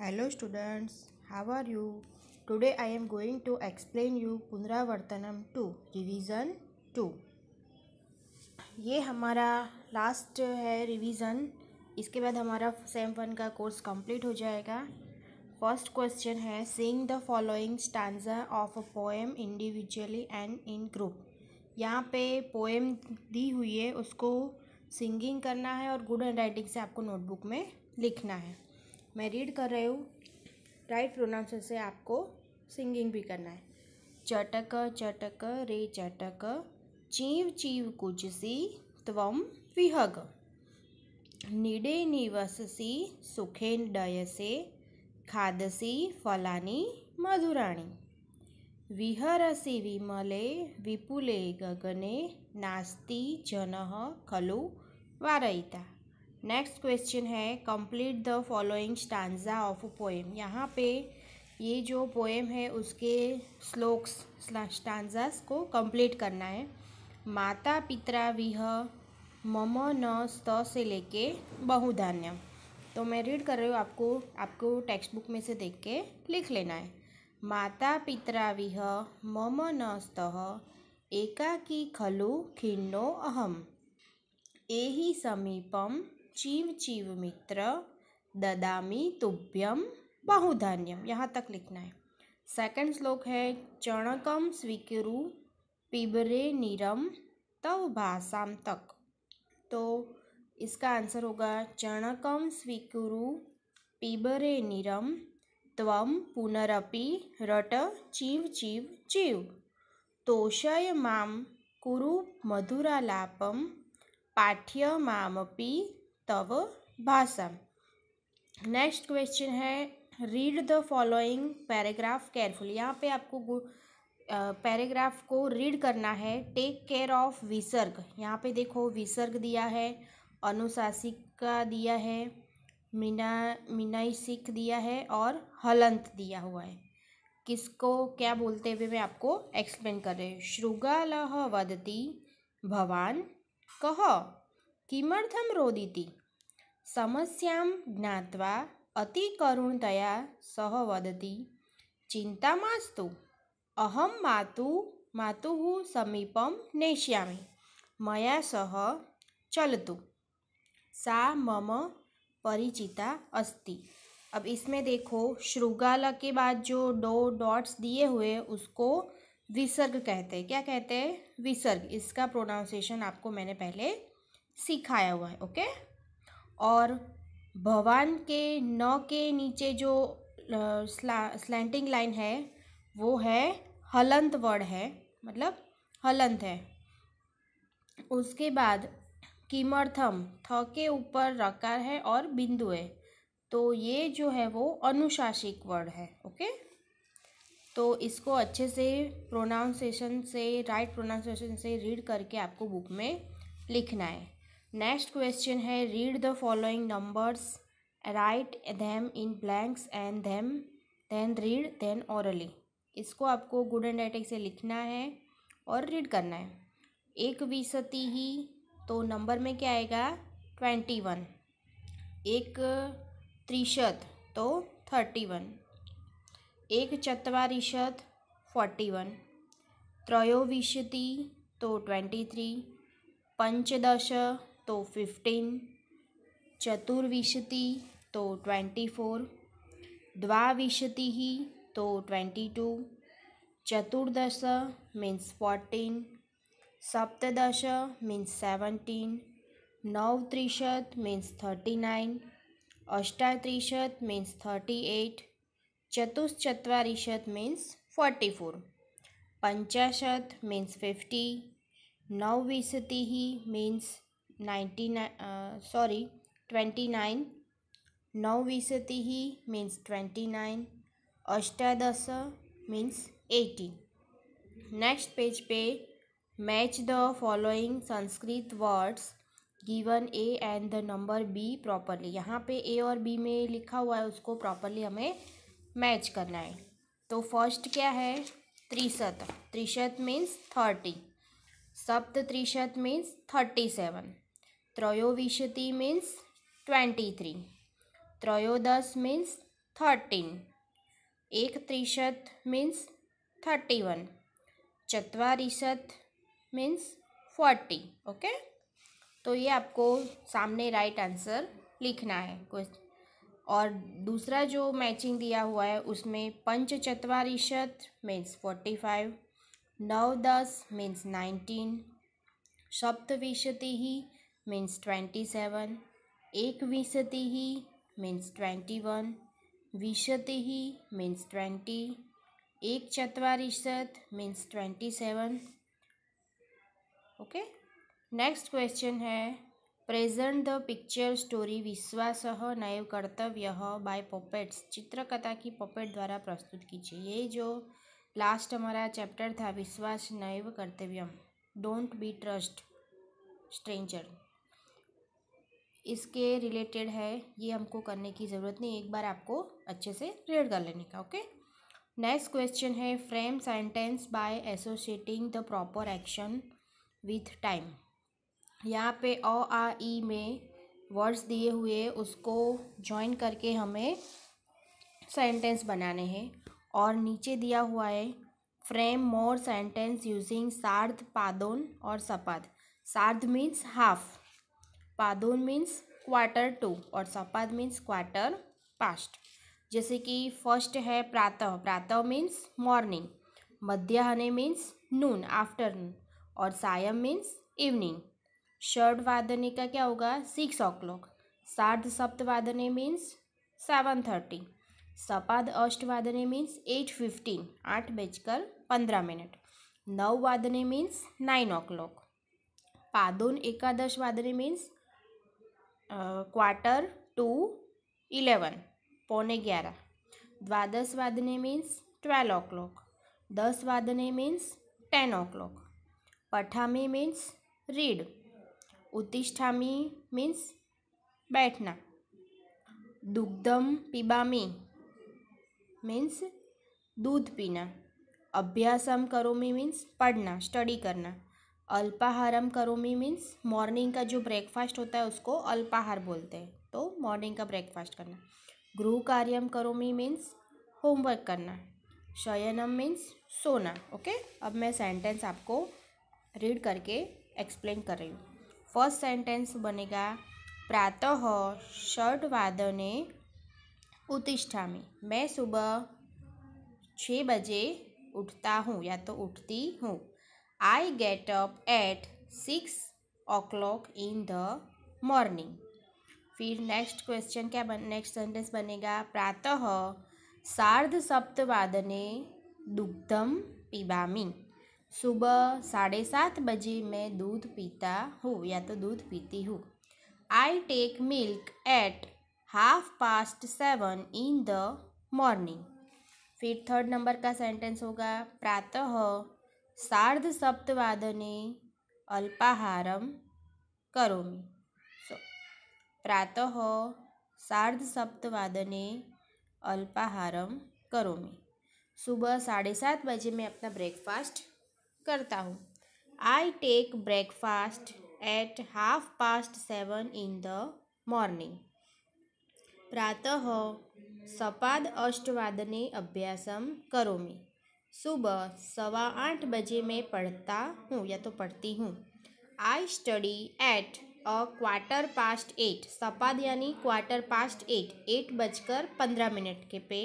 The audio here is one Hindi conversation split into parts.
Hello students how are you today I am going to explain you पुनरावर्तनम टू रिवीजन टू ये हमारा लास्ट है रिवीजन इसके बाद हमारा सेम वन का कोर्स कंप्लीट हो जाएगा फर्स्ट क्वेश्चन है sing the following stanza of a poem individually and in group यहाँ पे पोएम दी हुई है उसको सिंगिंग करना है और गुड हैंड राइटिंग से आपको नोटबुक में लिखना है मैं रीड कर रही हूँ राइट प्रोनाउंसन से आपको सिंगिंग भी करना है चटक चटक रे चटक चीव चीव कुजसी तव विहग निडे निवससी सुखे डयसे खादसी फलानी मधुराणी विहरसी विमले विपुले गगने नास्ति जन खलु वारयिता नेक्स्ट क्वेश्चन है complete the following stanza of a poem यहाँ पे ये जो पोएम है उसके स्लोक्स स्टांजास को कंप्लीट करना है माता पिता विह मम न स्त से लेके बहुधान्य तो मैं रीड कर रही हूँ आपको आपको टेक्स्ट बुक में से देख के लिख लेना है माता पिता विह मम न स्त एकाकी खलु खिन्नो अहम एही समीपम चीव चीव मित्र ददामी तुभ्यम बहुधान्यम यहाँ तक लिखना है सेकंड श्लोक है चणकम स्वीकृ पिबरे नीरम तव भाषाम तक तो इसका आंसर होगा चणकम स्वीकृ पिबरे नीरम तव पुनरपि रट चीव चीव चीव तोषय माम कुरु मधुरालापम पाठ्य मामपि तव भाषा नेक्स्ट क्वेश्चन है read the following paragraph careful यहाँ पे आपको पैराग्राफ को रीड करना है टेक केयर ऑफ विसर्ग यहाँ पे देखो विसर्ग दिया है अनुशासिका दिया है मीना मीनाई सिख दिया है और हलंत दिया हुआ है किसको क्या बोलते हुए मैं आपको एक्सप्लेन कर रही हूँ श्रुगालह वदती भवान कह किमर्थम रोदिती ज्ञावा अति अतिकरुणतया सह वदती चिंता मास्तु अहम मातु मातु समीप नेश्यामी मया सह चलतु सा मम परिचिता अस्ति अब इसमें देखो श्रृगाल के बाद जो दो डॉट्स दिए हुए उसको विसर्ग कहते हैं क्या कहते हैं विसर्ग इसका प्रोनाउंसिएशन आपको मैंने पहले सिखाया हुआ है ओके और भवान के नौ के नीचे जो स्ला, स्लैंटिंग लाइन है वो है हलंत वर्ड है मतलब हलंत है उसके बाद किमर्थम थ के ऊपर रकार है और बिंदु है तो ये जो है वो अनुशासिक वर्ड है ओके तो इसको अच्छे से प्रोनाउंसिएशन से राइट प्रोनाउंसिएशन से रीड करके आपको बुक में लिखना है नेक्स्ट क्वेश्चन है read the following numbers write them in blanks and them then read then orally इसको आपको गुड एंड एटेक से लिखना है और रीड करना है एक विसती ही तो नंबर में क्या आएगा ट्वेंटी वन एक त्रिशत तो थर्टी वन एक चतवारिशत फोर्टी वन त्रयोविशति तो ट्वेंटी थ्री पंचदश तो फिफ्टीन चतुर्विशति तो ट्वेंटी फोर द्वाविशति ही तो ट्वेंटी टू चतुर्दश मीन्स फोर्टीन सप्तदश मीन्स सेवनटीन नवत्रिशत मीन्स थर्टी नाइन अष्टात्रिशत मीन्स थर्टी एट चतुश्चत्वारिशत मीन्स फोर्टी फोर पंचाशत मीन्स फिफ्टी ही means ninety nine sorry twenty nine नवविंशतिः मीन्स ट्वेंटी नाइन अष्टादश मीन्स एटी नेक्स्ट पेज पे match the following Sanskrit words given A and the number B properly यहाँ पे ए और बी में लिखा हुआ है उसको प्रॉपरली हमें मैच करना है तो फर्स्ट क्या है त्रिशत त्रिशत मीन्स थर्टी सप्त त्रिशत मीन्स थर्टी सेवन त्रयोविशति मीन्स ट्वेंटी थ्री त्रयोदश मीन्स थर्टीन एक त्रिशत मीन्स थर्टी वन चतवारिशत मीन्स फोर्टी ओके तो ये आपको सामने राइट आंसर लिखना है कुछ और दूसरा जो मैचिंग दिया हुआ है उसमें पंच चतवारिशत मीन्स फोर्टी फाइव नौ दस मीन्स नाइनटीन सप्तविशति ही मीन्स ट्वेंटी सेवन एक विंशति ही मीन्स ट्वेंटी वन विंशति ही मीन्स ट्वेंटी एक चतरीशत means twenty seven okay next question है प्रेजेंट द पिक्चर स्टोरी विश्वास नैव कर्तव्य बाय पॉपेट्स चित्रकथा की पॉपेट द्वारा प्रस्तुत कीजिए ये जो लास्ट हमारा चैप्टर था विश्वास नैव कर्तव्यम डोंट बी ट्रस्ट स्ट्रेंजर इसके रिलेटेड है ये हमको करने की ज़रूरत नहीं एक बार आपको अच्छे से रेड कर लेने का ओके नेक्स्ट क्वेश्चन है frame sentence by associating the proper action with time यहाँ पे अ आ ई में वर्ड्स दिए हुए उसको ज्वाइन करके हमें सेंटेंस बनाने हैं और नीचे दिया हुआ है फ्रेम मोर सेंटेंस यूजिंग सार्ध पादोन और सपाद सार्ध मीन्स हाफ पादोन मीन्स क्वार्टर टू और सपाद मीन्स क्वार्टर पास्ट जैसे कि फर्स्ट है प्रातः प्रातः मीन्स मॉर्निंग मध्याह्न मीन्स नून आफ्टरनून और सायम मीन्स इवनिंग शर्ट वादने का क्या होगा सिक्स ओ क्लॉक सार्ध सप्तवादने मीन्स सेवन थर्टी सपाद अष्टवादने मीन्स एट फिफ्टीन आठ बजकर पंद्रह मिनट नौ वादने मीन्स नाइन ओ क्लॉक पादोन एकादश वादने मीन्स क्वार्टर टू इलेवन पौने ग्यारह द्वादश वादने मीन्स ट्वेल्व ओ क्लॉक दस वादने मीन्स टेन ओ क्लॉक पठामी मीन्स रीड उत्तिष्ठामी मीन्स बैठना दुग्धम पीबामी मीन्स दूध पीना अभ्यासम करोमी मीन्स पढ़ना स्टडी करना अल्पाहारम करोमी मीन्स मॉर्निंग का जो ब्रेकफास्ट होता है उसको अल्पाहार बोलते हैं तो मॉर्निंग का ब्रेकफास्ट करना गृह कार्यम करोमी मीन्स होमवर्क करना शयनम मीन्स सोना ओके अब मैं सेंटेंस आपको रीड करके एक्सप्लेन कर रही हूँ फर्स्ट सेंटेंस बनेगा प्रातः षड्वादने उतिष्ठा में मैं सुबह छः बजे उठता हूँ या तो उठती हूँ I get up at six o'clock in the morning फिर नेक्स्ट क्वेश्चन क्या बन नेक्स्ट सेंटेंस बनेगा प्रातः सार्ध सप्तवादने दुग्धम पिबामी सुबह साढ़े सात बजे मैं दूध पीता हूँ या तो दूध पीती हूँ I take milk at half past seven in the morning फिर थर्ड नंबर का सेंटेंस होगा प्रातः सार्धसप्तवादने अल्पाहारं करोमि सो प्रातः सार्धसप्तवादने अल्पाहारम करोमि सुबह साढ़े सात बजे मैं अपना ब्रेकफास्ट करता हूँ I take breakfast at half past seven in the morning प्रातः सपाद अष्टवादने अभ्यास करोमी सुबह सवा आठ बजे मैं पढ़ता हूँ या तो पढ़ती हूँ I study at a quarter past eight सपाद यानी क्वार्टर पास्ट एट एट बजकर पंद्रह मिनट के पे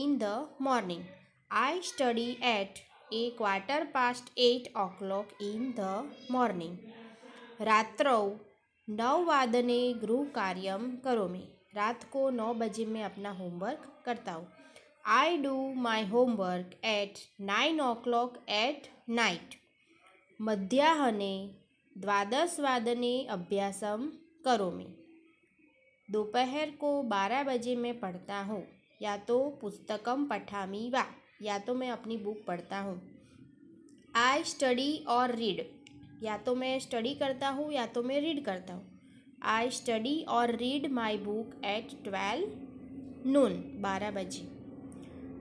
in the morning I study at a quarter past eight o'clock in the morning रात्रौ नौ वादने गृह कार्यम करो मैं रात को नौ बजे मैं अपना होमवर्क करता हूँ I do my homework at O o'clock at night. मध्याहने द्वादश वादने अभ्यासम मैं दोपहर को बारह बजे मैं पढ़ता हूँ या तो पुस्तकम पठामी वा या तो मैं अपनी बुक पढ़ता हूँ आई स्टडी और रीड या तो मैं स्टडी करता हूँ या तो मैं रीड करता हूँ आई स्टडी और read my book at twelve noon बारह बजे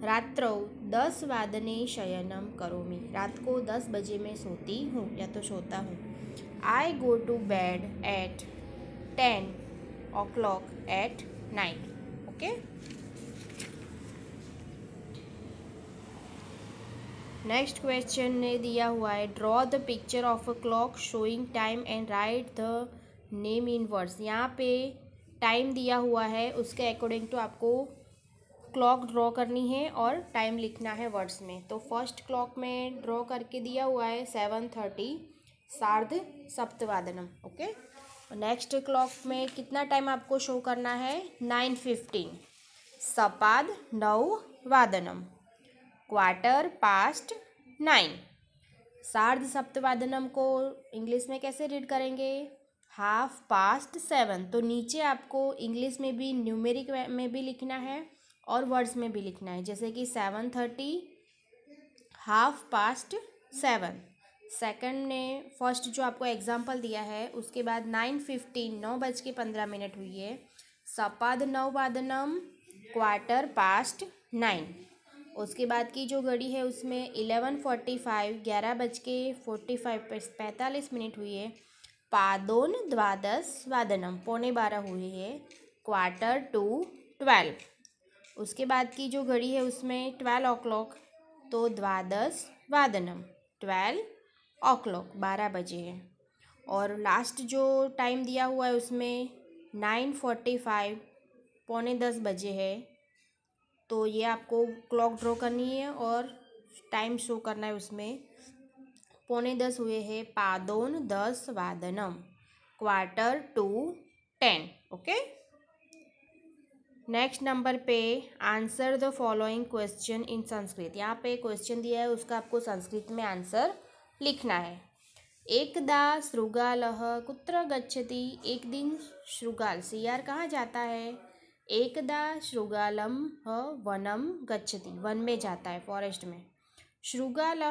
रात्रो दस वादने शयनम करोमी रात को दस बजे मैं सोती हूँ या तो सोता हूँ I go to bed at ten o'clock at night okay next question ने दिया हुआ है draw the picture of a clock showing time and write the name in words यहाँ पे टाइम दिया हुआ है उसके अकॉर्डिंग टू आपको क्लॉक ड्रॉ करनी है और टाइम लिखना है वर्ड्स में तो फर्स्ट क्लॉक में ड्रॉ करके दिया हुआ है सेवन थर्टी सार्ध सप्तवादनम ओके नेक्स्ट क्लॉक में कितना टाइम आपको शो करना है नाइन फिफ्टीन सपाद नौ वादनम क्वार्टर पास्ट नाइन सार्ध सप्तवादनम को इंग्लिश में कैसे रीड करेंगे हाफ पास्ट सेवन तो नीचे आपको इंग्लिश में भी न्यूमेरिक में भी लिखना है और वर्ड्स में भी लिखना है जैसे कि seven thirty half past seven second ने फर्स्ट जो आपको एग्जाम्पल दिया है उसके बाद नाइन फिफ्टीन नौ बज के पंद्रह मिनट हुई है सपाद नववादनम क्वार्टर पास्ट नाइन उसके बाद की जो घड़ी है उसमें इलेवन फोर्टी फाइव ग्यारह बज के फोर्टी फाइव पैंतालीस मिनट हुई है पादोन द्वादश वादनम पौने बारह हुए है क्वार्टर टू ट्वेल्व उसके बाद की जो घड़ी है उसमें ट्वेल्व ओ क्लॉक तो द्वादश वादनम ट्वेल्व ओ क्लॉक बारह बजे है और लास्ट जो टाइम दिया हुआ है उसमें नाइन फोर्टी फाइव पौने दस बजे है तो ये आपको क्लॉक ड्रॉ करनी है और टाइम शो करना है उसमें पौने दस हुए है पादोन दस वादनम quarter to ten okay next number पे answer the following question in Sanskrit यहाँ पे क्वेश्चन दिया है उसका आपको संस्कृत में आंसर लिखना है एकदा श्रृगाल कुत्र गच्छति एक दिन श्रृगाल सियार कहाँ जाता है एकदा श्रृगालम ह वनम गच्छति वन में जाता है फॉरेस्ट में श्रृगाल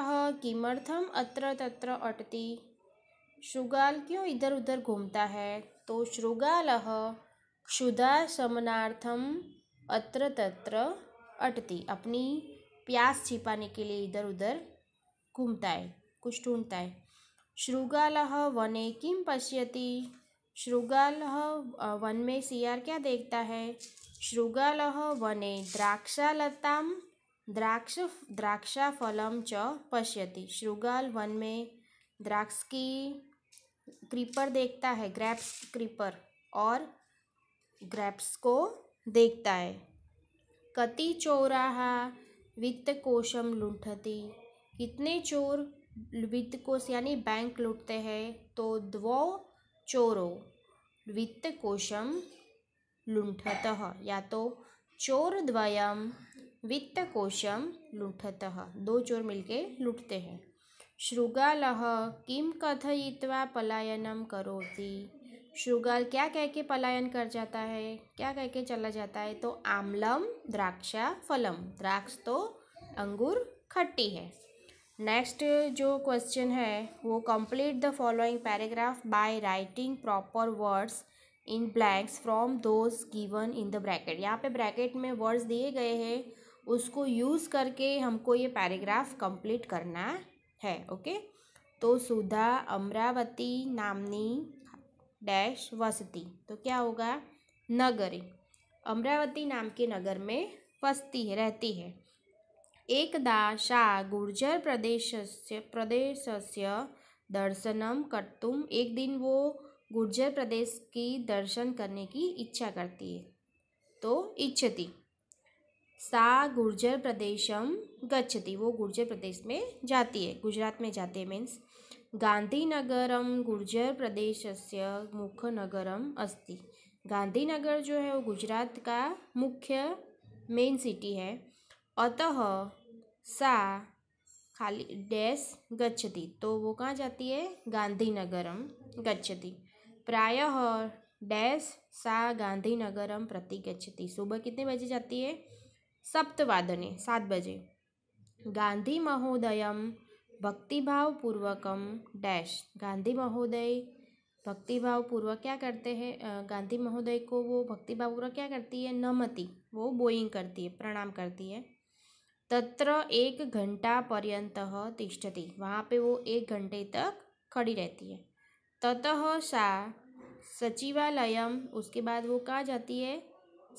किमर्थम अत्र तत्र अटति श्रृगाल क्यों इधर उधर घूमता है तो श्रृगाल क्षुदाशमनार्थम अत्र तत्र अटती अपनी प्यास छिपाने के लिए इधर उधर घूमता है कुछ ढूंढता है श्रृगाल वने किम पश्यति श्रृगाल वन में सियार क्या देखता है श्रृगाल वने द्राक्षालताम द्राक्ष फलम च पश्यति श्रृगाल वन में द्राक्ष की क्रीपर देखता है ग्रैप्स क्रीपर और ग्रैप्स को देखता है कति चोराहा वित्त कोशम लुंठती कितने चोर वित्त कोश यानी बैंक लूटते हैं तो द्वौ चोरो वित्त कोशम लुंठत या तो चोर द्वयम वित्त कोशम लुंठत दो चोर मिलके लूटते हैं श्रृगाल किम कथयित्वा पलायनम करोति शुगर क्या कह के पलायन कर जाता है क्या कह के चला जाता है तो आमलम द्राक्षा फलम द्राक्ष तो अंगूर खट्टी है नेक्स्ट जो क्वेश्चन है वो complete the following paragraph by writing proper words in blanks from those given in the bracket यहाँ पे ब्रैकेट में वर्ड्स दिए गए हैं उसको यूज़ करके हमको ये पैराग्राफ कंप्लीट करना है ओके तो सुधा अमरावती नामनी डैश वसती तो क्या होगा नगरी अमरावती नाम के नगर में फसती है रहती है एकदा शाह गुर्जर प्रदेश प्रदेश दर्शनम तुम एक दिन वो गुर्जर प्रदेश की दर्शन करने की इच्छा करती है तो इच्छति सा गुर्जर प्रदेशम गच्छति वो गुर्जर प्रदेश में जाती है गुजरात में जाते हैं मीन्स गांधीनगर से मुख्य नगर अस्त गांधीनगर जो है वो गुजरात का मुख्य मेन सिटी है अतः सा खाली डैश गच्छति तो वो कहाँ जाती है गांधीनगरम गच्छति प्रायः डैश सा गांधीनगरम प्रति गच्छति सुबह कितने बजे जाती है सप्तवादने सात बजे गांधी महोदयम भक्तिभावपूर्वकम डैश गांधी महोदय भक्तिभावपूर्वक क्या करते हैं गांधी महोदय को वो भक्तिभावपूर्वक क्या करती है नमति वो बोइंग करती है प्रणाम करती है तत्र एक घंटा पर्यत तिष्ठती वहाँ पे वो एक घंटे तक खड़ी रहती है ततः सा सचिवालय उसके बाद वो कहाँ जाती है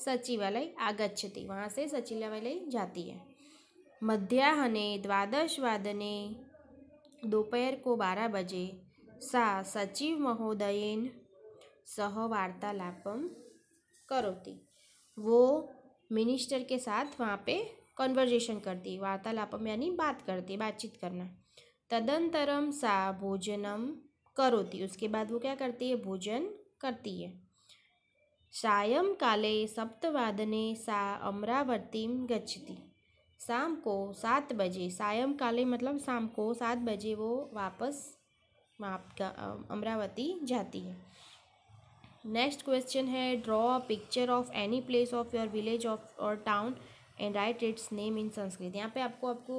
सचिवालय आगछति वहाँ से सचिवालय जाती है मध्याहने द्वादश वादने दोपहर को बारह बजे सा सचिव महोदय सह वार्तालापम करोती वो मिनिस्टर के साथ वहाँ पे कन्वर्जेशन करती वार्तालापम यानी बात करती बातचीत करना तदंतरम सा भोजनम करोती उसके बाद वो क्या करती है भोजन करती है सायं काले सप्तवादने सा अमरावतीम गच्छती शाम को सात बजे सायंकाले मतलब शाम को सात बजे वो वापस आपका अमरावती जाती है नेक्स्ट क्वेश्चन है draw a picture of any place of your village of or town and write its name in Sanskrit यहाँ पे आपको आपको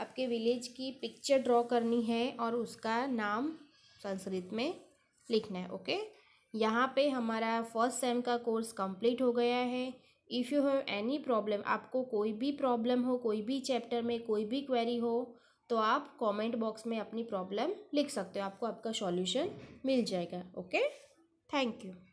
आपके विलेज की पिक्चर ड्रॉ करनी है और उसका नाम संस्कृत में लिखना है ओके यहाँ पे हमारा फर्स्ट सेम का कोर्स कंप्लीट हो गया है if you have any problem आपको कोई भी प्रॉब्लम हो कोई भी चैप्टर में कोई भी क्वेरी हो तो आप कमेंट बॉक्स में अपनी प्रॉब्लम लिख सकते हो आपको आपका सॉल्यूशन मिल जाएगा ओके थैंक यू